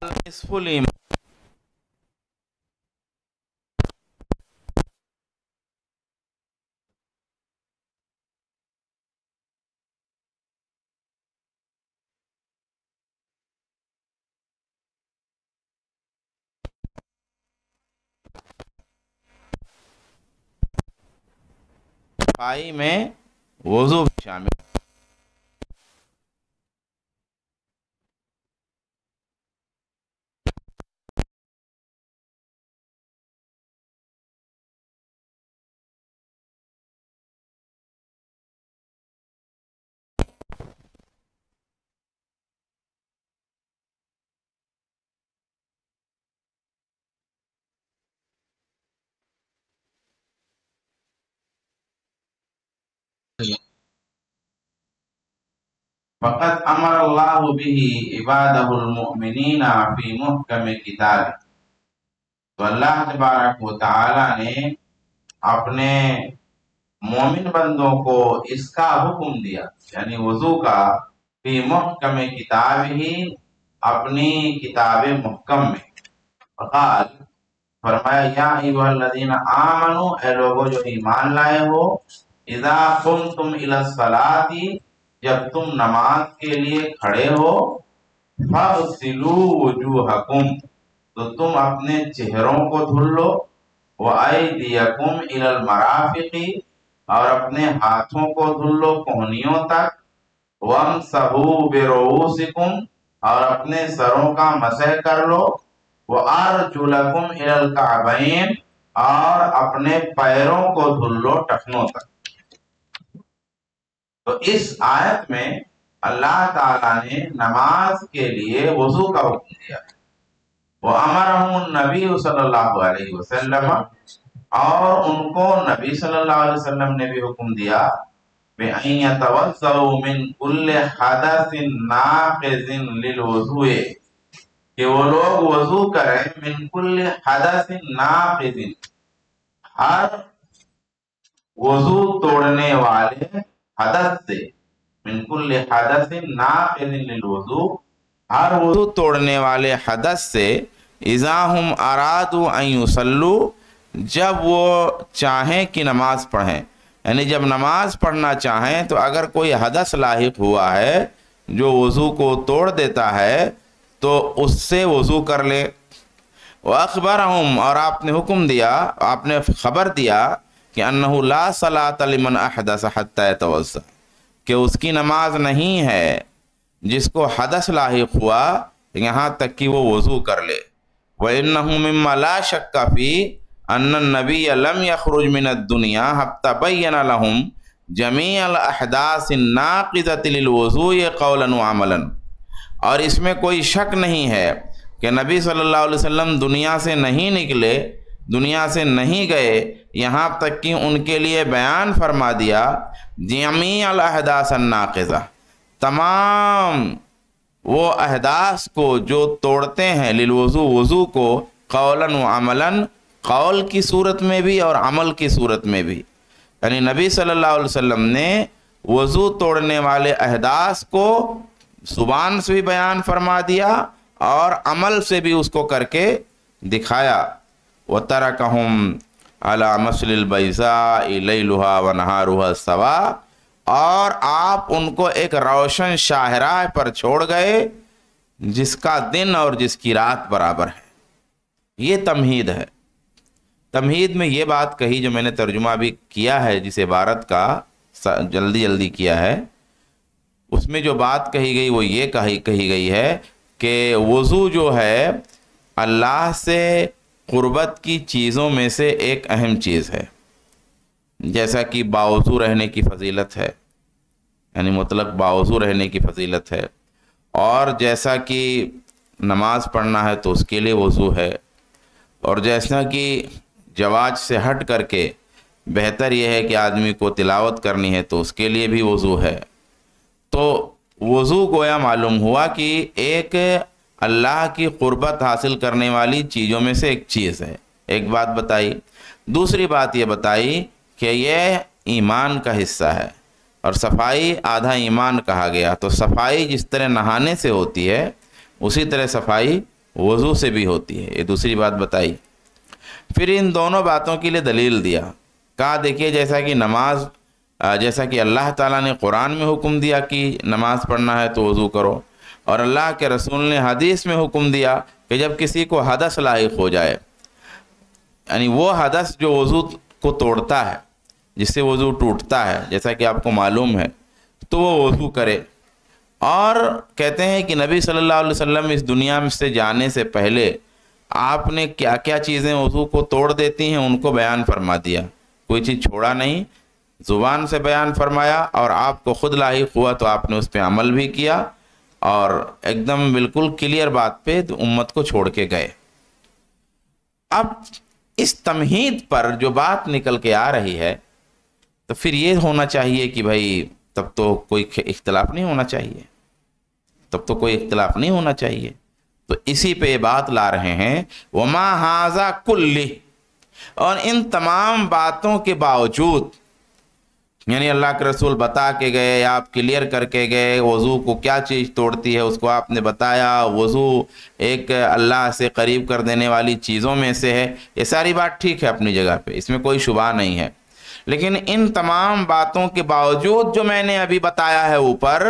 peaceful image. पाई में वजू भी शामिल वक़द अमर अल्लाह बिही इबादहुल मुमिनीना फी मुहकम किताब तो अल्लाह तबारक व ताला ने अपने मोमिन बंदों को इसका हुक्म दिया यानी वजू का फी मुहकम किताब ही अपनी किताब मुहकम में फ़काल फरमाया या इवल्लज़ीना आमनु ए लोगों जो ईमान लाए हो इजा कुम तुम सलाती जब तुम नमाज के लिए खड़े हो सिलू तो तुम अपने चेहरों को धुल लो वकुम इलल मराफिकी और अपने हाथों को धुल लो कोहनियों तक वम सहू बेरोम और अपने सरों का मसह कर लो व अर्जुलकुम इलल काबैन और अपने पैरों को धुल लो टखनों तक तो इस आयत में अल्लाह ताला ने नमाज के लिए वजू का हुक्म दिया वो अमर नबी सल्लल्लाहु अलैहि वसल्लम और उनको नबी सल्लल्लाहु अलैहि वसल्लम ने भी हुक्म दिया कि वो लोग वजू करें मिन कुल हर वजू तोड़ने वाले हदस से बिल्कुल हदस से ना फिर वजू हर वजू तोड़ने वाले हदस से इज़ाहम आरादू अयुसल्लू जब वो चाहें कि नमाज पढ़ें यानी जब नमाज पढ़ना चाहें तो अगर कोई हदस लाक हुआ है जो वज़ू को तोड़ देता है तो उससे वज़ू कर ले वह अखबार हूँ और आपने हुक्म दिया आपने खबर दिया कि अन्नहुल्ला सलातमन अहदसहतवसा कि उसकी नमाज नहीं है जिसको हदस लाक हुआ यहाँ तक कि वो वज़ू कर ले वमला शक्काफ़ी अन नबी अलम यखरुजमिन दुनिया हफ्ता बैन लहम जमी अलहदासनाक़ज़तलवज़ू कौलन अमलन और इसमें कोई शक नहीं है कि नबी सल्लल्लाहु अलैहि वसल्लम दुनिया से नहीं निकले दुनिया से नहीं गए यहाँ तक कि उनके लिए बयान फरमा दिया जमी अलहदास नाकज़ा तमाम वो अहदास को जो तोड़ते हैं लिलवज़ू वज़ू को कौला व अमलन कौल की सूरत में भी और अमल की सूरत में भी यानी नबी सल्लल्लाहु अलैहि वसल्लम ने वज़ू तोड़ने वाले अहदास को ज़ुबान से भी बयान फरमा दिया और अमल से भी उसको करके दिखाया व तरकहम अला मसलबैज़ा लहा व नहारुहा सवा और आप उनको एक रोशन शाहराह पर छोड़ गए जिसका दिन और जिसकी रात बराबर है ये तमहीद है तमहीद में ये बात कही जो मैंने तर्जुमा भी किया है जिस इबारत का जल्दी जल्दी किया है उसमें जो बात कही गई वो ये कही कही गई है कि वज़ू जो है अल्लाह से क़ुरबत की चीज़ों में से एक अहम चीज़ है जैसा कि बावजू रहने की फजीलत है यानी मतलब बावजू रहने की फजीलत है और जैसा कि नमाज पढ़ना है तो उसके लिए वज़ू है और जैसा कि जवाज से हट करके बेहतर यह है कि आदमी को तिलावत करनी है तो उसके लिए भी वज़ू है तो वज़ू गोया मालूम हुआ कि एक अल्लाह की क़ुरबत हासिल करने वाली चीज़ों में से एक चीज़ है एक बात बताई दूसरी बात ये बताई कि यह ईमान का हिस्सा है और सफाई आधा ईमान कहा गया तो सफाई जिस तरह नहाने से होती है उसी तरह सफाई वज़ू से भी होती है ये दूसरी बात बताई फिर इन दोनों बातों के लिए दलील दिया कहा देखिए जैसा कि नमाज जैसा कि अल्लाह ताला ने कुरान में हुक्म दिया कि नमाज़ पढ़ना है तो वज़ू करो और अल्लाह के रसूल ने हदीस में हुक्म दिया कि जब किसी को हदस लायक हो जाए यानी वो हदस जो वज़ू को तोड़ता है जिससे वज़ू टूटता है जैसा कि आपको मालूम है तो वो वज़ू करे और कहते हैं कि नबी सल्लल्लाहु अलैहि वसल्लम इस दुनिया में से जाने से पहले आपने क्या क्या चीज़ें वज़ू को तोड़ देती हैं उनको बयान फरमा दिया कोई चीज़ छोड़ा नहीं ज़ुबान से बयान फरमाया और आपको ख़ुद लाक हुआ तो आपने उस पर अमल भी किया और एकदम बिल्कुल क्लियर बात पे तो उम्मत को छोड़ के गए अब इस तमहीद पर जो बात निकल के आ रही है तो फिर ये होना चाहिए कि भाई तब तो कोई इख्तलाफ नहीं होना चाहिए तब तो कोई इख्तलाफ नहीं होना चाहिए तो इसी पे ये बात ला रहे हैं वमा हाजा कुल्ली और इन तमाम बातों के बावजूद यानी अल्लाह के रसूल बता के गए आप क्लियर करके गए वज़ू को क्या चीज़ तोड़ती है उसको आपने बताया वज़ू एक अल्लाह से करीब कर देने वाली चीज़ों में से है ये सारी बात ठीक है अपनी जगह पे इसमें कोई शुबा नहीं है लेकिन इन तमाम बातों के बावजूद जो मैंने अभी बताया है ऊपर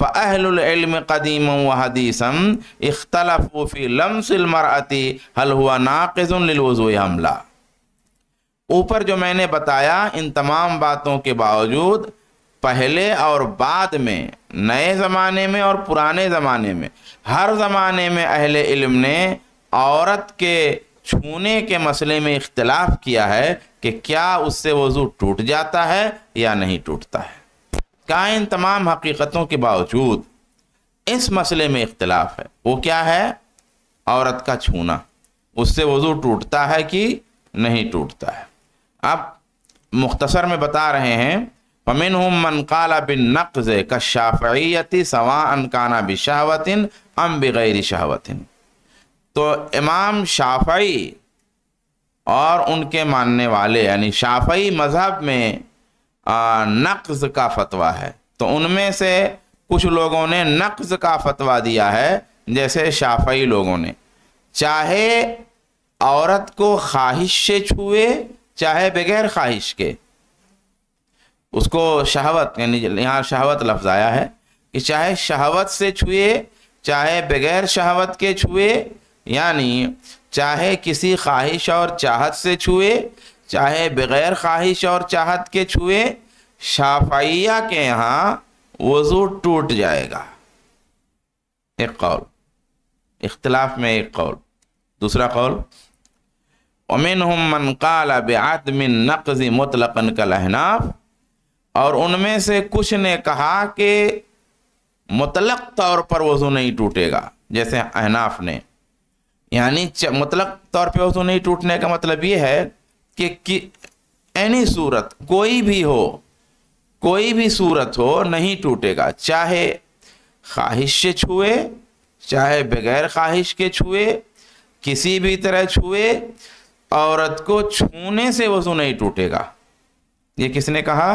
फ़ाहलम कदीम व हदीसम इख्तलफ़ी लम्समरअती हल हुआ नाकज़ुलवज़ू हमला ऊपर जो मैंने बताया इन तमाम बातों के बावजूद पहले और बाद में नए ज़माने में और पुराने ज़माने में हर ज़माने में अहल इल्म ने औरत के छूने के मसले में इख्तलाफ किया है कि क्या उससे वज़ू टूट जाता है या नहीं टूटता है क्या इन तमाम हकीकतों के बावजूद इस मसले में इख्तलाफ है वो क्या है औरत का छूना उससे वज़ू टूटता है कि नहीं टूटता है अब मुख्तसर में बता रहे हैं फमिन मन काला बिन नक़ का शाफ़ीति सवा अनकाना बिशावतिन अम बग़ैर शहावतिन तो इमाम शाफ़ी और उनके मानने वाले यानी शाफ़ी मज़हब में नक़्ज़ का फतवा है तो उनमें से कुछ लोगों ने नक़्ज़ का फतवा दिया है जैसे शाफ़ी लोगों ने चाहे औरत को ख्वाहिश से छुए चाहे बगैर ख्वाहिश के उसको शहावत यानी यहाँ शहावत लफ्ज़ आया है कि चाहे शहावत से छुए चाहे बगैर शहावत के छुए यानी चाहे किसी ख्वाहिश और चाहत से छुए चाहे बगैर ख्वाहिश और चाहत के छुए शाफाइया के यहाँ वज़ू टूट जाएगा एक कौल इख्तलाफ में एक कौल दूसरा कौल उमिन मन काला बेआतमिन नकजी मतलकन का लहनाब और उनमें से कुछ ने कहा कि मुतलक तौर पर वज़ू नहीं टूटेगा जैसे अहनाफ ने यानी मुतलक तौर पर वज़ू नहीं टूटने का मतलब ये है कि, कि एनी सूरत कोई भी हो कोई भी सूरत हो नहीं टूटेगा चाहे ख्वाहिश से छुए चाहे बगैर ख्वाहिश के छुए किसी भी तरह छुए औरत को छूने से वजू नहीं टूटेगा ये किसने कहा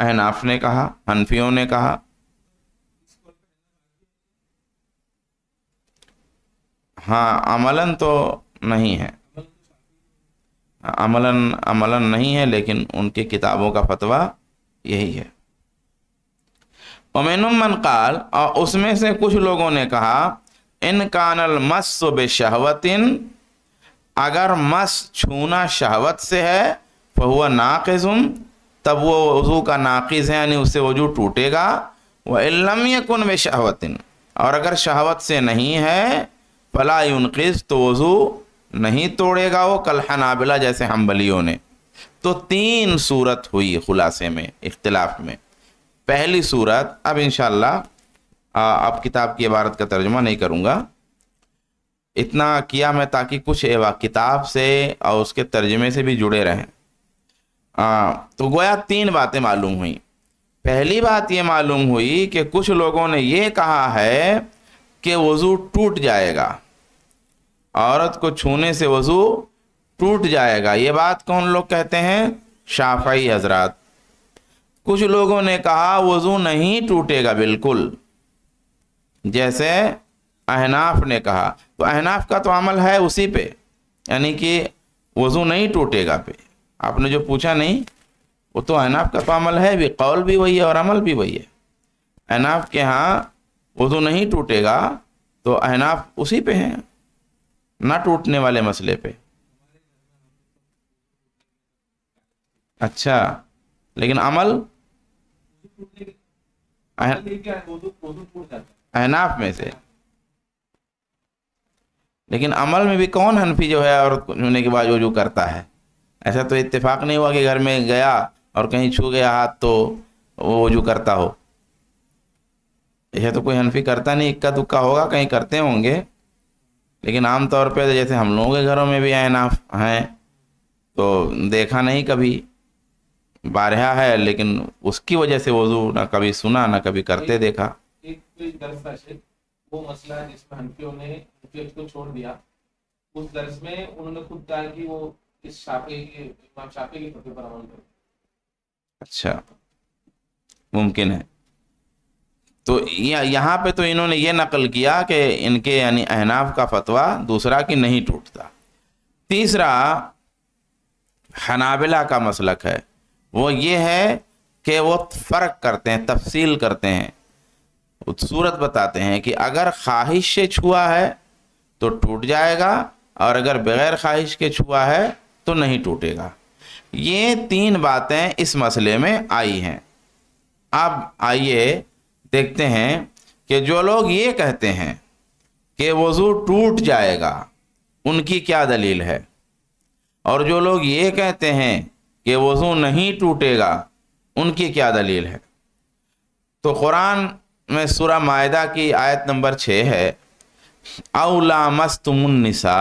अहनाफ ने कहा हनफियों ने कहा हाँ अमलन तो नहीं है अमलन अमलन नहीं है लेकिन उनकी किताबों का फतवा यही है उमिनमन काल और उसमें से कुछ लोगों ने कहा इन कानल मस्सु बेशहवतिन अगर मस छूना शहवत से है हुआ नाकजुम तब वो वज़ू का नाकिज़ है यानी उससे वजू टूटेगा वह इलम यकुन में शहवतिन और अगर शहवत से नहीं है फला तो वज़ू नहीं तोड़ेगा वो कल हनाबिला जैसे हम बलियों ने तो तीन सूरत हुई खुलासे में इख्तलाफ में पहली सूरत अब इन आप किताब की इबारत का तर्जमा नहीं करूँगा इतना किया मैं ताकि कुछ एवा किताब से और उसके तर्जमे से भी जुड़े रहें तो गोया तीन बातें मालूम हुई पहली बात ये मालूम हुई कि कुछ लोगों ने ये कहा है कि वज़ू टूट जाएगा औरत को छूने से वज़ू टूट जाएगा ये बात कौन लोग कहते हैं शाफाई हजरात कुछ लोगों ने कहा वज़ू नहीं टूटेगा बिल्कुल जैसे अहनाफ ने कहा तो अहनाफ का तो अमल है उसी पे यानी कि वज़ू नहीं टूटेगा पे आपने जो पूछा नहीं वो तो अहनाफ का तो अमल है भी कौल भी वही है और अमल भी वही है अहनाफ के यहाँ वज़ू नहीं टूटेगा तो अहनाफ उसी पे हैं ना टूटने वाले मसले पे अच्छा लेकिन अमल अहनाफ में से लेकिन अमल में भी कौन हनफी जो है औरत छूने के बाद वजू करता है ऐसा तो इत्तेफाक नहीं हुआ कि घर में गया और कहीं छू गया हाथ तो वो वजू करता हो ऐसा तो कोई हनफी करता नहीं इक्का दुक्का होगा कहीं करते होंगे लेकिन आमतौर पर जैसे हम लोगों के घरों में भी अनाफ हैं तो देखा नहीं कभी बारहा है लेकिन उसकी वजह से वजू ना कभी सुना ना कभी करते देखा एक वो मसला जिसमें हनफियों ने जो इसको छोड़ दिया उस दर्ज में उन्होंने खुद कहा कि वो इस छापे के इमाम छापे के फतवे पर अमल कर अच्छा मुमकिन है तो यह यहाँ पे तो इन्होंने ये नकल किया कि इनके यानी अहनाफ का फतवा दूसरा कि नहीं टूटता तीसरा हनाबिला का मसलक है वो ये है कि वो फ़र्क करते हैं तफसील करते हैं सूरत बताते हैं कि अगर ख्वाहिश से छुआ है तो टूट जाएगा और अगर बगैर ख्वाहिश के छुआ है तो नहीं टूटेगा ये तीन बातें इस मसले में आई हैं अब आइए देखते हैं कि जो लोग ये कहते हैं कि वज़ू टूट जाएगा उनकी क्या दलील है और जो लोग ये कहते हैं कि वज़ू नहीं टूटेगा उनकी क्या दलील है तो कुरान में सूरा मायदा की आयत नंबर छः है अवला मस्तुमनिसा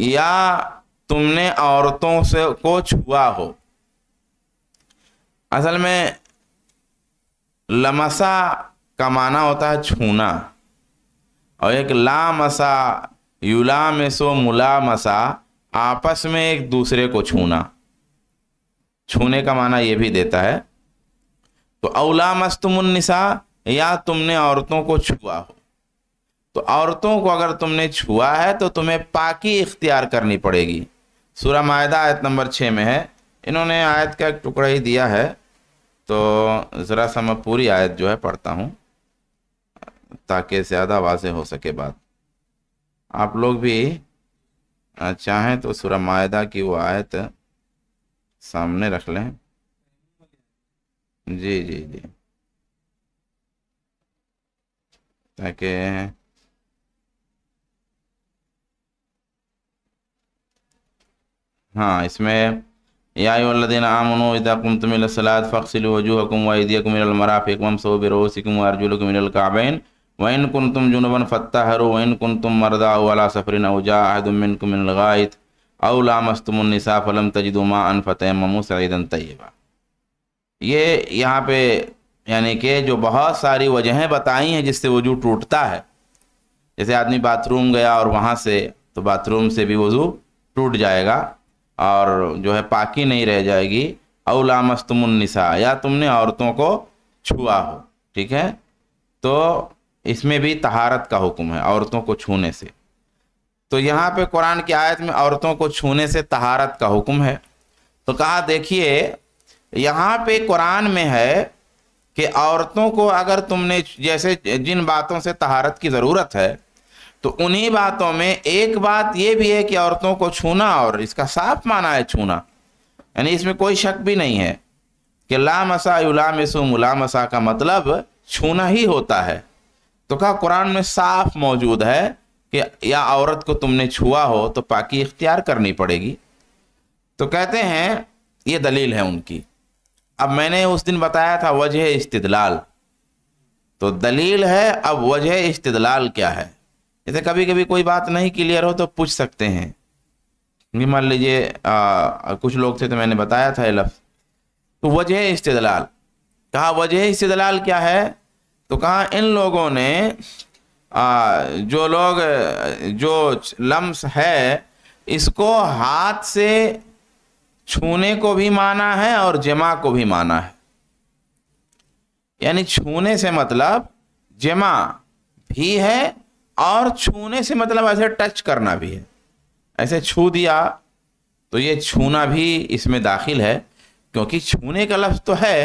या तुमने औरतों से को छुआ हो असल में लमसा का माना होता है छूना और एक लामसा युलामसो मुलामसा मसा आपस में एक दूसरे को छूना छूने का माना यह भी देता है तो अवला मस्तुमनिसा या तुमने औरतों को छुआ हो तो औरतों को अगर तुमने छुआ है तो तुम्हें पाकी इख्तियार करनी पड़ेगी सूरा मायदा आयत नंबर छः में है इन्होंने आयत का एक टुकड़ा ही दिया है तो ज़रा सा मैं पूरी आयत जो है पढ़ता हूँ ताकि ज़्यादा वाज हो सके बात आप लोग भी चाहें तो सूरा मायदा की वो आयत सामने रख लें जी जी जी ताकि हाँ इसमें यादीन आमनोदाकुम तमिलसलात फ़सल वजूहकुम वदीकमराफ़िक वमसो बरोसिकम अर्जुलकमिनकाबैन वैन कन तुम जुनबन फ़तहरू वैन कन तुम मरदा वाला सफ़रिन अवजाहदमिनगाइत अवलामस्तमनसा फ़लम तजदुमा अन फ़तमु सईदन तयबा ये यहाँ पे यानी कि जो बहुत सारी वजहें बताई हैं जिससे वजू टूटता है जैसे आदमी बाथरूम गया और वहाँ से तो बाथरूम से भी वजू टूट जाएगा और जो है पाकी नहीं रह जाएगी अवला मस्तमुलनिसा या तुमने औरतों को छुआ हो ठीक है तो इसमें भी तहारत का हुक्म है औरतों को छूने से तो यहाँ पे कुरान की आयत में औरतों को छूने से तहारत का हुक्म है तो कहा देखिए यहाँ पे कुरान में है कि औरतों को अगर तुमने जैसे जिन बातों से तहारत की ज़रूरत है तो उन्हीं बातों में एक बात यह भी है कि औरतों को छूना और इसका साफ माना है छूना यानी इसमें कोई शक भी नहीं है कि लामसा युलामसु मुलामसा का मतलब छूना ही होता है तो कहा कुरान में साफ मौजूद है कि या औरत को तुमने छुआ हो तो पाकि इख्तियार करनी पड़ेगी तो कहते हैं ये दलील है उनकी अब मैंने उस दिन बताया था वजह इस्तलाल तो दलील है अब वजह इस्तदलाल क्या है जैसे कभी कभी कोई बात नहीं क्लियर हो तो पूछ सकते हैं ये मान लीजिए कुछ लोग थे तो मैंने बताया था ये लफ्ज़ तो वजह इस्तलाल कहा वजह इस्तिदलाल क्या है तो कहा इन लोगों ने आ, जो लोग जो लम्स है इसको हाथ से छूने को भी माना है और जमा को भी माना है यानी छूने से मतलब जमा भी है और छूने से मतलब ऐसे टच करना भी है ऐसे छू दिया तो ये छूना भी इसमें दाखिल है क्योंकि छूने का लफ्ज़ तो है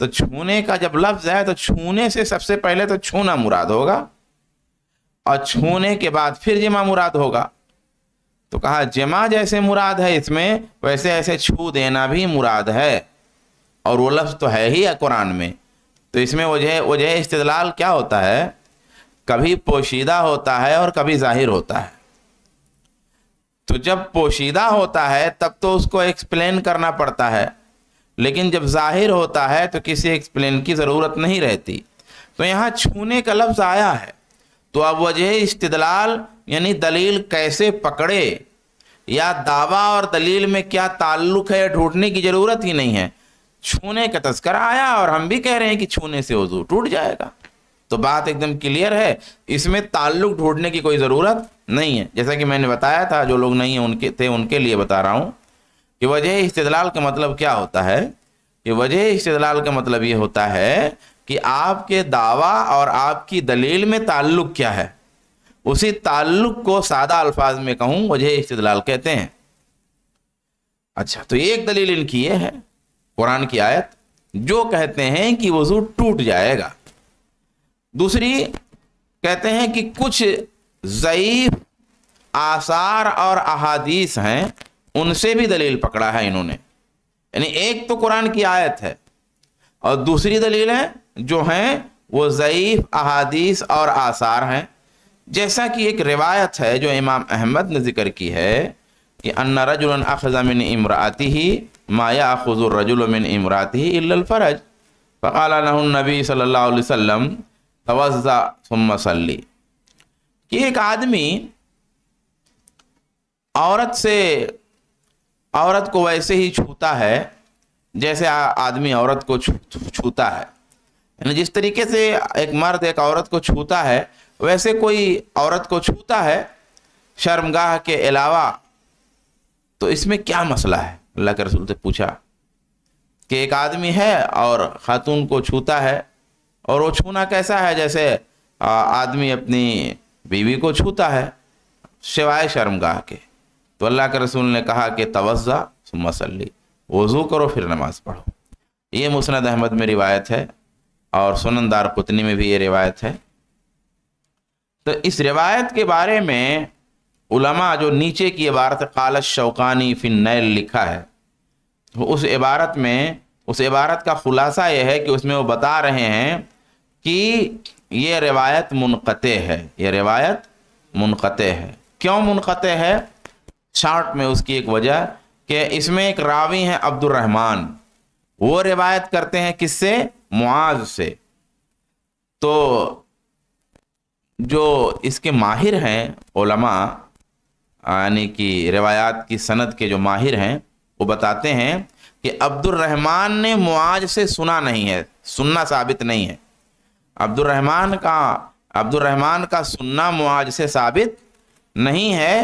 तो छूने का जब लफ्ज़ है तो छूने से सबसे पहले तो छूना मुराद होगा और छूने के बाद फिर जमा मुराद होगा तो कहा जमा जैसे मुराद है इसमें वैसे ऐसे छू देना भी मुराद है और वो लफ्ज़ तो है ही है कुरान में तो इसमें वजह वजह इस्तलाल क्या होता है कभी पोशीदा होता है और कभी जाहिर होता है तो जब पोशीदा होता है तब तो उसको एक्सप्लेन करना पड़ता है लेकिन जब जाहिर होता है तो किसी एक्सप्लेन की ज़रूरत नहीं रहती तो यहाँ छूने का लफ्ज़ आया है तो अब वजह इस्तलाल यानी दलील कैसे पकड़े या दावा और दलील में क्या ताल्लुक है ढूंढने की ज़रूरत ही नहीं है छूने का तस्करा आया और हम भी कह रहे हैं कि छूने से वजू टूट जाएगा तो बात एकदम क्लियर है इसमें ताल्लुक ढूंढने की कोई ज़रूरत नहीं है जैसा कि मैंने बताया था जो लोग नहीं है उनके थे उनके लिए बता रहा हूँ कि वजह इस्तलाल का मतलब क्या होता है कि वजह इस्तलाल का मतलब ये होता है कि आपके दावा और आपकी दलील में ताल्लुक क्या है उसी ताल्लुक को सादा अल्फाज में कहूँ मुझे इस्तलाल कहते हैं अच्छा तो एक दलील इनकी ये है कुरान की आयत जो कहते हैं कि वजू टूट जाएगा दूसरी कहते हैं कि कुछ ज़यीफ आसार और अहादीस हैं उनसे भी दलील पकड़ा है इन्होंने यानी एक तो कुरान की आयत है और दूसरी दलील है जो हैं वो ज़यीफ़ अहादीस और आसार हैं जैसा कि एक रिवायत है जो इमाम अहमद ने जिक्र की है कि अन्ना रजुल अखज़मिन इमराती ही माया खुजुलरजुलमिन इमराती ही इल्लफ़रज फ़ालनबी सल्ला वसम तवज़ा कि एक आदमी औरत से औरत को वैसे ही छूता है जैसे आदमी औरत को छूता है यानी जिस तरीके से एक मर्द एक औरत को छूता है वैसे कोई औरत को छूता है शर्मगाह के अलावा तो इसमें क्या मसला है अल्लाह के रसूल से पूछा कि एक आदमी है और खातून को छूता है और वो छूना कैसा है जैसे आदमी अपनी बीवी को छूता है सिवाय शर्मगाह के तो अल्लाह के रसूल ने कहा कि तवज़ा सुमसली वज़ू करो फिर नमाज़ पढ़ो ये मुसनद अहमद में रिवायत है और सुनंदार पुतनी कुतनी में भी ये रिवायत है तो इस रिवायत के बारे में उलमा जो नीचे की इबारत कालत शौकानी फिन नैल लिखा है उस इबारत में उस इबारत का खुलासा यह है कि उसमें वो बता रहे हैं कि ये रिवायत मुनक़ है ये रिवायत मुनक़ है क्यों मुनक़ है शार्ट में उसकी एक वजह कि इसमें एक रावी हैं अब्दुलरहमान वो रिवायत करते हैं किससे मुआज से तो जो इसके माहिर हैं ओलमा यानी कि रिवायात की सनद के जो माहिर हैं वो बताते हैं कि अब्दुलरहमान ने मुआज से सुना नहीं है सुनना साबित नहीं है अब्दुलरहमान का अब्दुलरहमान का सुनना मुआज से साबित नहीं है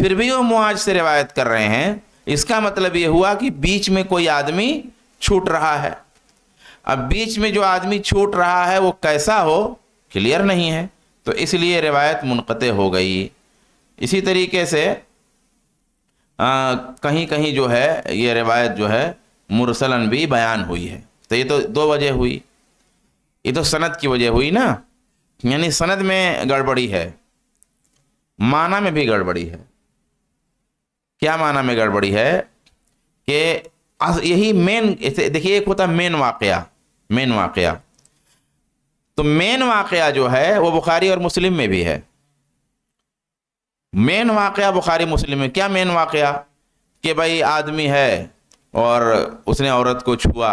फिर भी वो मुआज से रिवायत कर रहे हैं इसका मतलब ये हुआ कि बीच में कोई आदमी छूट रहा है अब बीच में जो आदमी छूट रहा है वो कैसा हो क्लियर नहीं है तो इसलिए रिवायत मुनक़ हो गई इसी तरीके से आ, कहीं कहीं जो है ये रिवायत जो है मुरसलन भी बयान हुई है तो ये तो दो वजह हुई ये तो सनत की वजह हुई ना यानी सनद में गड़बड़ी है माना में भी गड़बड़ी है क्या माना में गड़बड़ी है कि यही मेन देखिए एक होता मेन वाक़ मेन वाक़ तो मेन वाक़ जो है वो बुखारी और मुस्लिम में भी है मेन वाक़ बुखारी मुस्लिम में क्या मेन वाक़ कि भाई आदमी है और उसने औरत को छुआ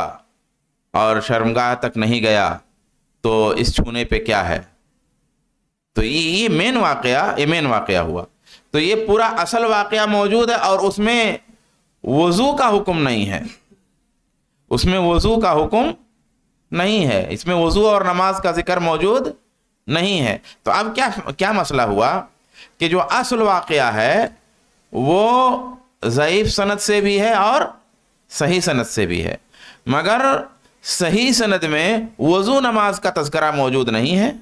और शर्मगाह तक नहीं गया तो इस छूने पे क्या है तो ये ये मेन वाक़ ये मेन वाक़ हुआ तो ये पूरा असल वाक़ मौजूद है और उसमें वज़ू का हुक्म नहीं है उसमें वज़ू का हुक्म नहीं है इसमें वज़ू और नमाज का जिक्र मौजूद नहीं है तो अब क्या क्या मसला हुआ कि जो असल वाक़ है वो ज़यीफ़ सनत से भी है और सही सनत से भी है मगर सही सनद में वज़ू नमाज का तस्करा मौजूद नहीं है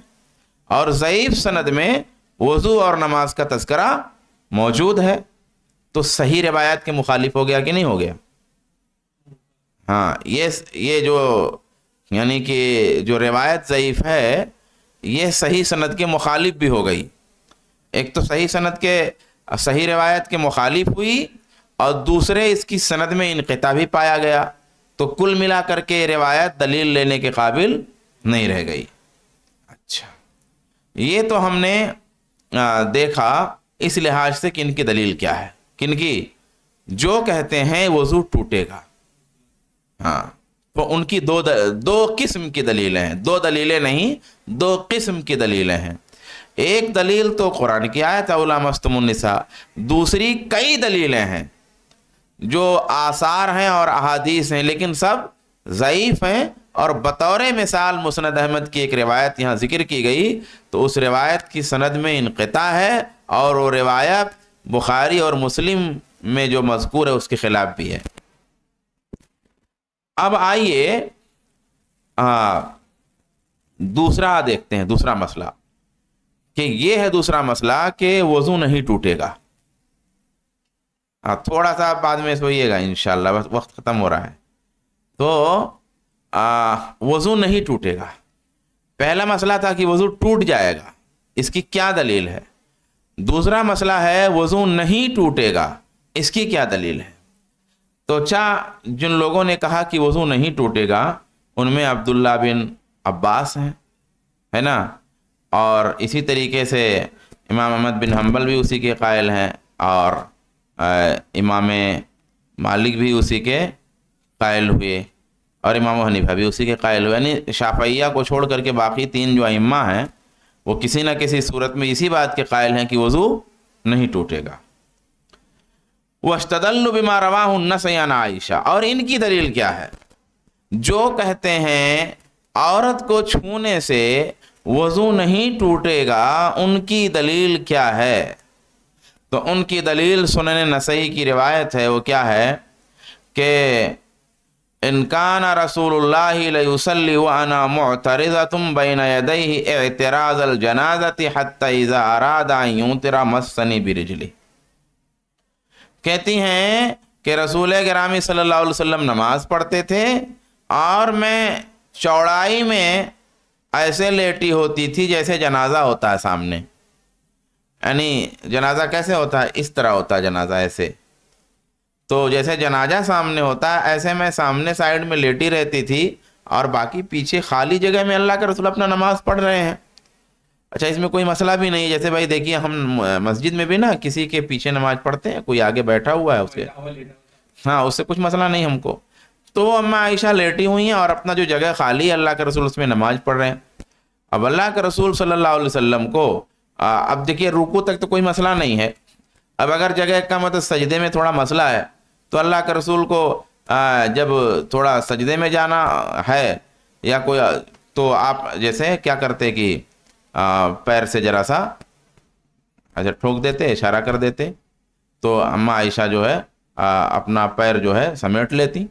और ज़यीफ़ सनद में वज़ू और नमाज का तस्करा मौजूद है तो सही रिवायत के मुखालिफ हो गया कि नहीं हो गया हाँ ये ये जो यानी कि जो रिवायत ज़यीफ़ है ये सही सनद के मुखालिफ भी हो गई एक तो सही सनद के सही रिवायत के मुखालिफ हुई और दूसरे इसकी सनद में इनकता भी पाया गया तो कुल मिला करके रिवायत दलील लेने के काबिल नहीं रह गई अच्छा ये तो हमने देखा इस लिहाज से किन की दलील क्या है किन की जो कहते हैं वजू टूटेगा हाँ तो उनकी दो द, दो किस्म की दलीलें हैं दो दलीलें नहीं दो किस्म की दलीलें हैं एक दलील तो कुरान की आयत अलामस्तमसा दूसरी कई दलीलें हैं जो आसार हैं और अहादीस हैं लेकिन सब ज़यीफ़ हैं और बतौर मिसाल मुसनद अहमद की एक रिवायत यहाँ ज़िक्र की गई तो उस रिवायत की सनद में इनकता है और वो रिवायत बुखारी और मुस्लिम में जो मजकूर है उसके खिलाफ भी है अब आइए दूसरा देखते हैं दूसरा मसला कि ये है दूसरा मसला कि वजू नहीं टूटेगा हाँ थोड़ा सा बाद में सोइएगा इन बस वक्त ख़त्म हो रहा है तो वज़ू नहीं टूटेगा पहला मसला था कि वज़ू टूट जाएगा इसकी क्या दलील है दूसरा मसला है वज़ू नहीं टूटेगा इसकी क्या दलील है तो अच्छा जिन लोगों ने कहा कि वज़ू नहीं टूटेगा उनमें अब्दुल्ला बिन अब्बास हैं है ना और इसी तरीके से इमाम अहमद बिन हम्बल भी उसी के कायल हैं और इमाम मालिक भी उसी के कायल हुए और इमाम हनीफा भी उसी के कायल हुए यानी शाफैया को छोड़ करके बाकी तीन जो अम्मा हैं वो किसी ना किसी सूरत में इसी बात के कायल हैं कि वज़ू नहीं टूटेगा वस्तदल बिमा रवा नसयान आयशा और इनकी दलील क्या है जो कहते हैं औरत को छूने से वज़ू नहीं टूटेगा उनकी दलील क्या है तो उनकी दलील सुनने नसई की रिवायत है वो क्या है कि إن كان رسول इनकाना रसूल وأنا معترضة بين يديه اعتراض الجنازة حتى إذا أراد أن तेरा مسني برجلي कहती हैं कि रसूल ग्रामी सल्लल्लाहु अलैहि वसल्लम नमाज़ पढ़ते थे और मैं चौड़ाई में ऐसे लेटी होती थी जैसे जनाजा होता है सामने यानी जनाजा कैसे होता है इस तरह होता है जनाजा ऐसे तो जैसे जनाजा सामने होता है ऐसे मैं सामने साइड में लेटी रहती थी और बाकी पीछे खाली जगह में अल्लाह के रसूल अपना नमाज पढ़ रहे हैं अच्छा इसमें कोई मसला भी नहीं है जैसे भाई देखिए हम मस्जिद में भी ना किसी के पीछे नमाज पढ़ते हैं कोई आगे बैठा हुआ है उसके हाँ उससे कुछ मसला नहीं हमको तो अम्मा आयशा लेटी हुई हैं और अपना जो जगह खाली है अल्लाह के रसूल उसमें नमाज पढ़ रहे हैं अब अल्लाह के रसूल सल्लल्लाहु अलैहि वसल्लम को आ, अब देखिए रुकू तक तो कोई मसला नहीं है अब अगर जगह का मतलब सजदे में थोड़ा मसला है तो अल्लाह के रसूल को जब थोड़ा सजदे में जाना है या कोई तो आप जैसे क्या करते कि पैर से जरा सा अच्छा ठोक देते इशारा कर देते तो अम्मा आयशा जो है अपना पैर जो है समेट लेती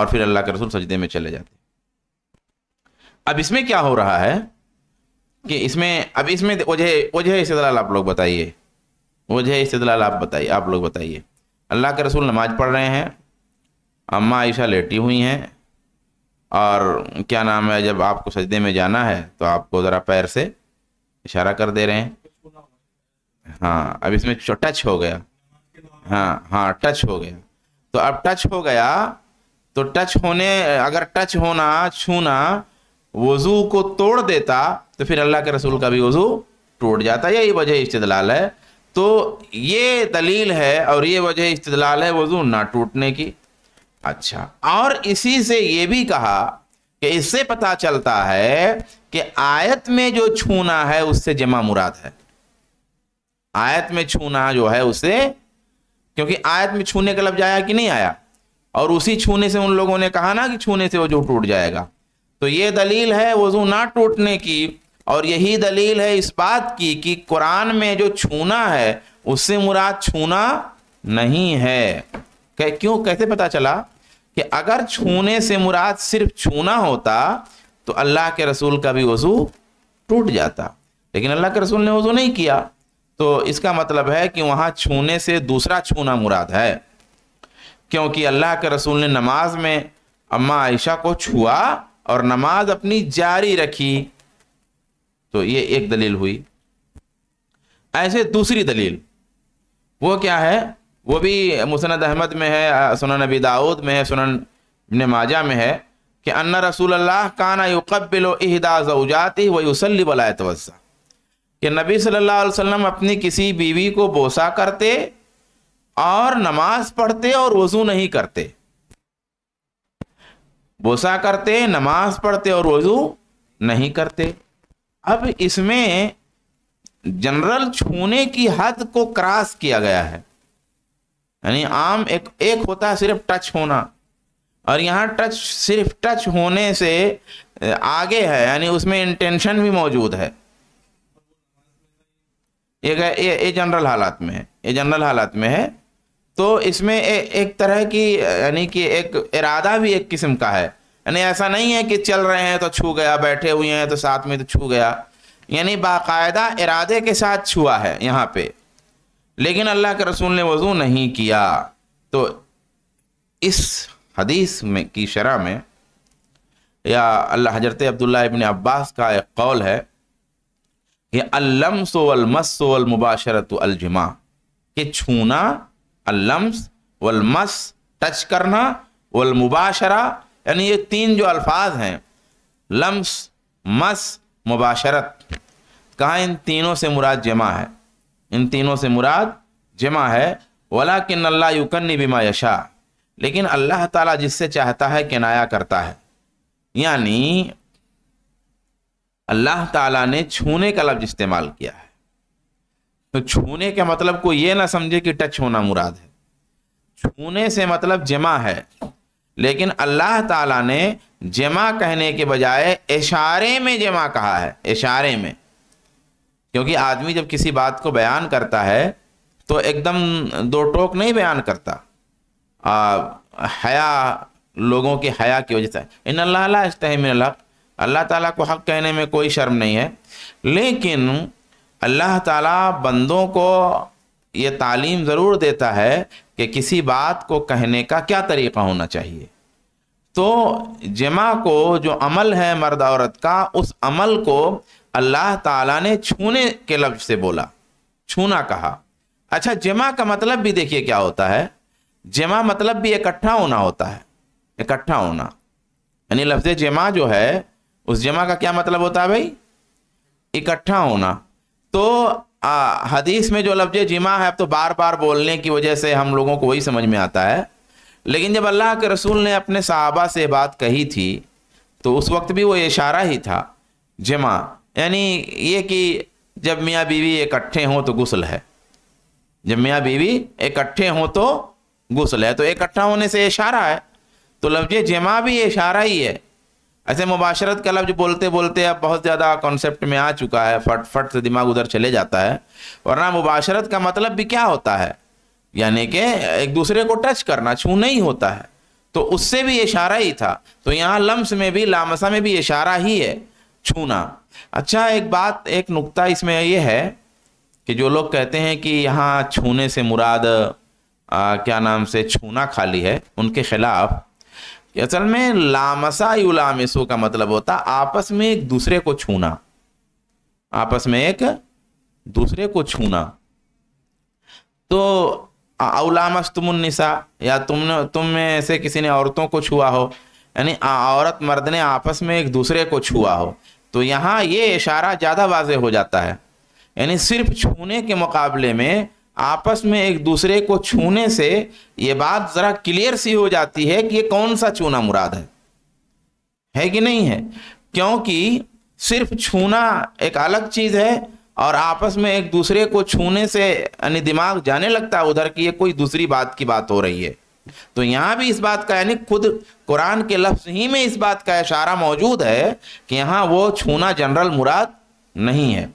और फिर अल्लाह के रसूल सजदे में चले जाते अब इसमें क्या हो रहा है कि इसमें अब इसमें वजह वजह इस्तेदलाल आप लोग बताइए वजह इस्तेदलाल आप बताइए आप लोग बताइए अल्लाह के रसूल नमाज़ पढ़ रहे हैं अम्मा आयशा लेटी हुई हैं और क्या नाम है जब आपको सजदे में जाना है तो आपको ज़रा पैर से इशारा कर दे रहे हैं हाँ अब इसमें टच हो गया हाँ हाँ टच हो गया तो अब टच हो गया तो टच होने अगर टच होना छूना वज़ू को तोड़ देता तो फिर अल्लाह के रसूल का भी वज़ू टूट जाता यही वजह इश्तलाल है तो ये दलील है और ये वजह इस्तलाल है वजू ना टूटने की अच्छा और इसी से ये भी कहा कि इससे पता चलता है कि आयत में जो छूना है उससे जमा मुराद है आयत में छूना जो है उसे क्योंकि आयत में छूने का लफ्ज आया कि नहीं आया और उसी छूने से उन लोगों ने कहा ना कि छूने से वजू टूट जाएगा तो ये दलील है वजू ना टूटने की और यही दलील है इस बात की कि कुरान में जो छूना है उससे मुराद छूना नहीं है कह, क्यों कैसे पता चला कि अगर छूने से मुराद सिर्फ छूना होता तो अल्लाह के रसूल का भी वजू टूट जाता लेकिन अल्लाह के रसूल ने वजू नहीं किया तो इसका मतलब है कि वहाँ छूने से दूसरा छूना मुराद है क्योंकि अल्लाह के रसूल ने नमाज में अम्मा आयशा को छुआ और नमाज अपनी जारी रखी तो ये एक दलील हुई ऐसे दूसरी दलील वो क्या है वो भी मुसनद अहमद में है सुनन नबी दाऊद में है सुनन इबन माजा में है कि अन्ना रसूल अल्लाह काना युकबिलो इहदा जौजाती व युसली वला कि नबी सल्लल्लाहु अलैहि वसल्लम अपनी किसी बीवी को बोसा करते और नमाज पढ़ते और वज़ू नहीं करते बोसा करते नमाज पढ़ते और वज़ू नहीं करते अब इसमें जनरल छूने की हद को क्रॉस किया गया है यानी आम एक एक होता है सिर्फ टच होना और यहाँ टच सिर्फ टच होने से आगे है यानी उसमें इंटेंशन भी मौजूद है ये ये, ये जनरल हालात में है ये जनरल हालात में है तो इसमें ए, एक तरह की यानी कि एक इरादा भी एक किस्म का है यानी ऐसा नहीं है कि चल रहे हैं तो छू गया बैठे हुए हैं तो साथ में तो छू गया यानी बाकायदा इरादे के साथ छुआ है यहाँ पे लेकिन अल्लाह के रसूल ने वज़ू नहीं किया तो इस हदीस में की शरह में या अल्लाह हजरत अब्दुल्ला इबन अब्बास का एक कौल है कि अल्लम्स वलमस वलमुबाशरत अलजमा कि छूना अल्लम्स वलमस टच करना वलमुबाशरा यानी ये तीन जो अल्फाज हैं लम्स मस मुबाशरत कहा इन तीनों से मुराद जमा है इन तीनों से मुराद जमा है वला कि नल्ला युकन्नी बिमा यशा लेकिन अल्लाह ताला जिससे चाहता है किनाया करता है यानी अल्लाह ताला ने छूने का लफ्ज इस्तेमाल किया है तो छूने के मतलब को ये ना समझे कि टच होना मुराद है छूने से मतलब जमा है लेकिन अल्लाह ताला ने जमा कहने के बजाय इशारे में जमा कहा है इशारे में क्योंकि आदमी जब किसी बात को बयान करता है तो एकदम दो टोक नहीं बयान करता आ, हया लोगों के हया की वजह से इन अल्लाह अल्लाह ताला को हक कहने में कोई शर्म नहीं है लेकिन अल्लाह ताला बंदों को ये तालीम ज़रूर देता है कि किसी बात को कहने का क्या तरीक़ा होना चाहिए तो जमा को जो अमल है मर्द औरत का उस अमल को अल्लाह ताला ने छूने के लफ्ज से बोला छूना कहा अच्छा जमा का मतलब भी देखिए क्या होता है जमा मतलब भी इकट्ठा होना होता है इकट्ठा होना यानी लफ्ज जमा जो है उस जमा का क्या मतलब होता है भाई इकट्ठा होना तो आ, हदीस में जो लफ्ज जिमा है अब तो बार बार बोलने की वजह से हम लोगों को वही समझ में आता है लेकिन जब अल्लाह के रसूल ने अपने साहबा से बात कही थी तो उस वक्त भी वो इशारा ही था जमा यानी ये कि जब मियाँ बीवी इकट्ठे हों तो गुसल है जब मियाँ बीवी इकट्ठे हों तो गुसल है तो इकट्ठा होने से इशारा है तो लफ्ज जमा भी इशारा ही है ऐसे मुबाशरत का लफ्ज बोलते बोलते अब बहुत ज़्यादा कॉन्सेप्ट में आ चुका है फट फट से दिमाग उधर चले जाता है वरना मुबाशरत का मतलब भी क्या होता है यानी कि एक दूसरे को टच करना छूना ही होता है तो उससे भी इशारा ही था तो यहाँ लम्स में भी लामसा में भी इशारा ही है छूना अच्छा एक बात एक नुकता इसमें यह है कि जो लोग कहते हैं कि यहाँ छूने से मुराद आ, क्या नाम से छूना खाली है उनके खिलाफ असल में लामसा युलामिसु का मतलब होता आपस में एक दूसरे को छूना आपस में एक दूसरे को छूना तो अवलामस तुमनिसा या तुमने तुम में ऐसे किसी ने औरतों को छुआ हो यानी औरत मर्द ने आपस में एक दूसरे को छुआ हो तो यहाँ ये इशारा ज़्यादा वाज हो जाता है यानी सिर्फ छूने के मुकाबले में आपस में एक दूसरे को छूने से ये बात जरा क्लियर सी हो जाती है कि ये कौन सा छूना मुराद है है कि नहीं है क्योंकि सिर्फ छूना एक अलग चीज है और आपस में एक दूसरे को छूने से यानी दिमाग जाने लगता है उधर कि ये कोई दूसरी बात की बात हो रही है तो यहाँ भी इस बात का यानी खुद कुरान के लफ्ज ही में इस बात का इशारा मौजूद है कि यहाँ वो छूना जनरल मुराद नहीं है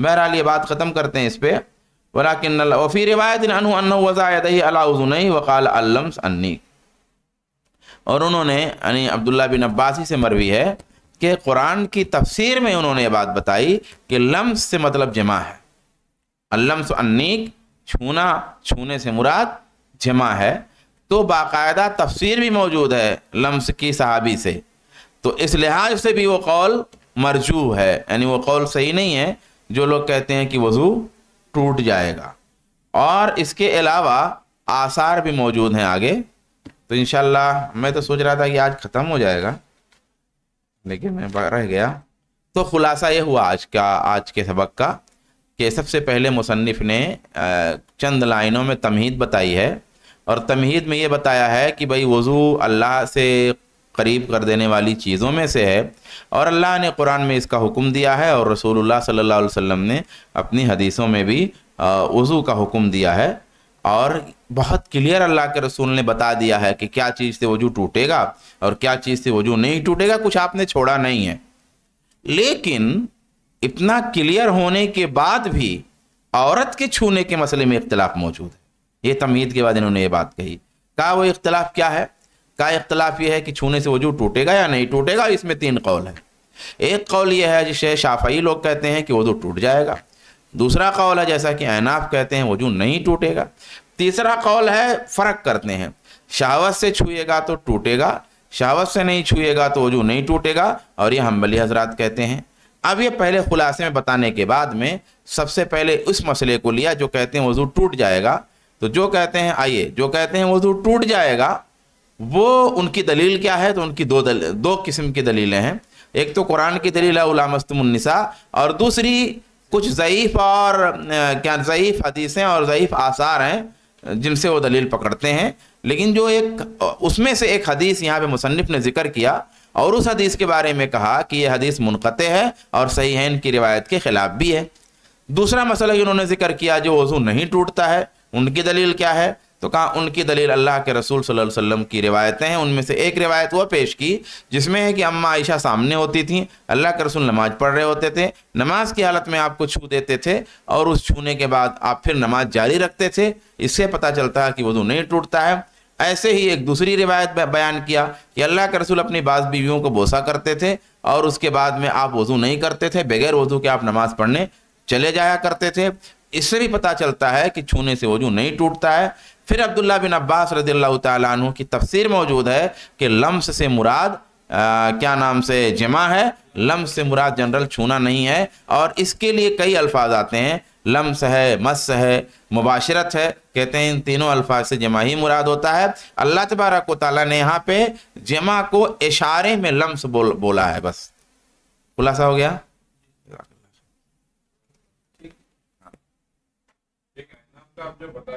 बहरहाल ये बात ख़त्म करते हैं इस पर वराकिन वफ़ी रवायत वज़ायदही वक़ाल अल्लम्स अन्नी और उन्होंने यानी अब्दुल्ला बिन अब्बासी से मरवी है कि कुरान की तफसीर में उन्होंने ये बात बताई कि लम्स से मतलब जमा है अल्लम्स अन्नीक छूना छूने से मुराद जमा है तो बाकायदा तफसीर भी मौजूद है लम्स की सहाबी से तो इस लिहाज से भी वो कौल मरजू है यानी वो कौल सही नहीं है जो लोग कहते हैं कि वज़ू टूट जाएगा और इसके अलावा आसार भी मौजूद हैं आगे तो इनशाला मैं तो सोच रहा था कि आज ख़त्म हो जाएगा लेकिन मैं रह गया तो खुलासा ये हुआ आज का आज के सबक का कि सबसे पहले मुसनफ़ ने चंद लाइनों में तमहीद बताई है और तमहीद में ये बताया है कि भाई वज़ू अल्लाह से करीब कर देने वाली चीज़ों में से है और अल्लाह ने कुरान में इसका हुक्म दिया है और रसूलुल्लाह सल्लल्लाहु अलैहि वसल्लम ने अपनी हदीसों में भी वज़ू का हुक्म दिया है और बहुत क्लियर अल्लाह के रसूल ने बता दिया है कि क्या चीज़ से वजू टूटेगा और क्या चीज़ से वजू नहीं टूटेगा कुछ आपने छोड़ा नहीं है लेकिन इतना क्लियर होने के बाद भी औरत के छूने के मसले में इख्तलाफ मौजूद है ये तमीद के बाद इन्होंने ये बात कही कहा वो इख्तलाफ क्या है का इख्तलाफ यह है कि छूने से वजू टूटेगा या नहीं टूटेगा इसमें तीन कौल है एक कौल यह है जिसे शाफाई लोग कहते हैं कि वजू टूट जाएगा दूसरा कौल है जैसा कि ऐनाफ कहते हैं वजू नहीं टूटेगा तीसरा कौल है फ़र्क करते हैं शहावत से छूएगा तो टूटेगा शहावत से नहीं छूएगा तो वजू नहीं टूटेगा और ये हम्बली हजरात कहते हैं अब ये पहले खुलासे में बताने के बाद में सबसे पहले उस मसले को लिया जो कहते हैं वजू टूट जाएगा तो जो कहते हैं आइए जो कहते हैं वजू टूट जाएगा वो उनकी दलील क्या है तो उनकी दो दल दो किस्म की दलीलें हैं एक तो कुरान की दलील है उलामस्तमनिसा और दूसरी कुछ ज़यीफ़ और क्या ज़यीफ़ हदीसें और ज़यीफ़ आसार हैं जिनसे वो दलील पकड़ते हैं लेकिन जो एक उसमें से एक हदीस यहाँ पे मुसनफ़ ने जिक्र किया और उस हदीस के बारे में कहा कि यह हदीस मुनक़ है और सही है इनकी रिवायत के ख़िलाफ़ भी है दूसरा मसला इन्होंने जिक्र किया जो वज़ू नहीं टूटता है उनकी दलील क्या है तो कहा उनकी दलील अल्लाह के रसूल सल्लल्लाहु अलैहि वसल्लम की रिवायतें हैं उनमें से एक रिवायत वह पेश की जिसमें है कि अम्मा आयशा सामने होती थी अल्लाह के रसूल नमाज पढ़ रहे होते थे नमाज की हालत में आपको छू देते थे और उस छूने के बाद आप फिर नमाज जारी रखते थे इससे पता चलता है कि वजू नहीं टूटता है ऐसे ही एक दूसरी रिवायत बयान किया कि अल्लाह के रसूल अपनी बास बीवियों को बोसा करते थे और उसके बाद में आप वजू नहीं करते थे बगैर वजू के आप नमाज पढ़ने चले जाया करते थे इससे भी पता चलता है कि छूने से वजू नहीं टूटता है फिर अब्दुल्ला बिन अब्बास रदील्ला तु की तफसीर मौजूद है कि लम्स से मुराद आ, क्या नाम से जमा है लम्स से मुराद जनरल छूना नहीं है और इसके लिए कई अल्फाज आते हैं लम्स है मस है मुबाशरत है कहते हैं इन तीनों अल्फाज से जमा ही मुराद होता है अल्लाह तबारक ताली ने यहाँ पे जमा को इशारे में लम्स बोल बोला है बस खुलासा हो गया ठीक है